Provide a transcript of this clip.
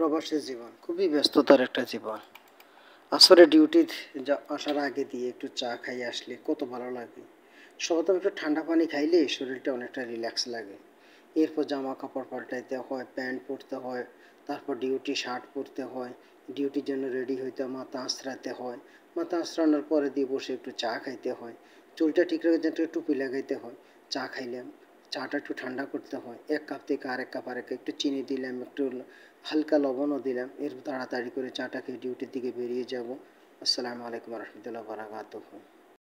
প্রবাসী জীবন খুবই ব্যস্ততার একটা জীবন আসরে ডিউটি আসার আগে দিয়ে একটু চা খাইয়ে আসলে কত ভালো লাগে সর্বপ্রথম একটু ঠান্ডা পানি খাইলে শরীরটা অনেকটা রিল্যাক্স লাগে এরপর জামা কাপড় পাল্টাইতে হয় প্যান্ট পরতে হয় তারপর ডিউটি শার্ট পরতে হয় ডিউটির জন্য রেডি হইতে মাথা আঁচড়াতে হয় মাথা আঁচড়ানোর পরে দিয়ে বসে একটু চা খাইতে হয় চুলটা ঠিক রাখার জন্য একটু টুপি লাগাইতে হয় চা খাইলাম চাটা একটু ঠান্ডা করতে হয় এক কাপ থেকে আরেক কাপ আরেক একটু চিনি দিলাম একটু হালকা লবণও দিলাম এর তাড়াতাড়ি করে খেয়ে ডিউটির দিকে বেরিয়ে যাব আসসালামু আলাইকুম রহমতুল্লাহ বারাকাতুহ